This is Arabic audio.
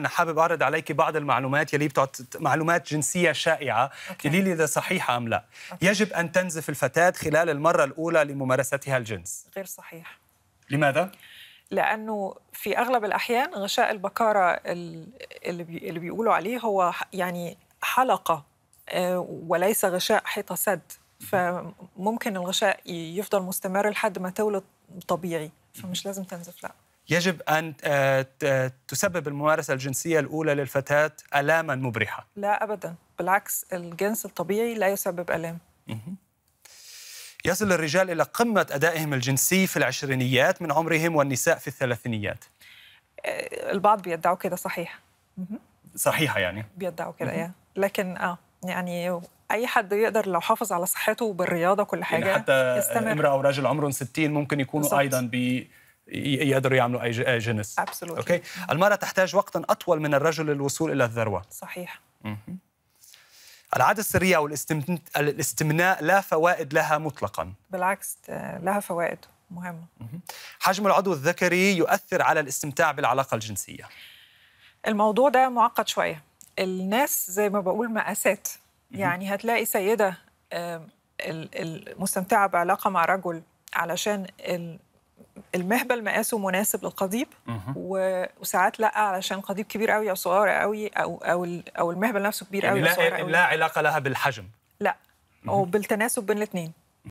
أنا حابب أعرض عليك بعض المعلومات يلي بتعت... معلومات جنسية شائعة okay. لي إذا صحيحة أم لا أوكي. يجب أن تنزف الفتاة خلال المرة الأولى لممارستها الجنس غير صحيح لماذا؟ لأنه في أغلب الأحيان غشاء البكارة اللي, بي... اللي بيقولوا عليه هو يعني حلقة آه، وليس غشاء حيطة سد فممكن الغشاء يفضل مستمر لحد ما تولد طبيعي فمش لازم تنزف لا يجب أن آه، تسبب الممارسة الجنسية الأولى للفتاة ألاما مبرحة لا أبدا بالعكس الجنس الطبيعي لا يسبب ألام يصل الرجال إلى قمة أدائهم الجنسي في العشرينيات من عمرهم والنساء في الثلاثينيات آه، البعض بيدعوا كده صحيح صحيحة يعني بيدعوا كده يا لكن آه يعني اي حد يقدر لو حافظ على صحته بالرياضه كل يعني حاجه يعني حتى يستمر. امراه او راجل عمرهم 60 ممكن يكونوا بالزبط. ايضا بي يقدروا يعملوا اي جنس Absolutely. اوكي المراه تحتاج وقتا اطول من الرجل للوصول الى الذروه صحيح العادة السرية أو الاستمناء لا فوائد لها مطلقا بالعكس لها فوائد مهمة حجم العضو الذكري يؤثر على الاستمتاع بالعلاقة الجنسية الموضوع ده معقد شوية الناس زي ما بقول مقاسات يعني هتلاقي سيدة مستمتعة بعلاقة مع رجل علشان المهبل مقاسه مناسب للقضيب وساعات لا علشان قضيب كبير قوي او صغير قوي او او او المهبل نفسه كبير يعني لا, لا علاقه لها بالحجم لا او بالتناسب بين الاثنين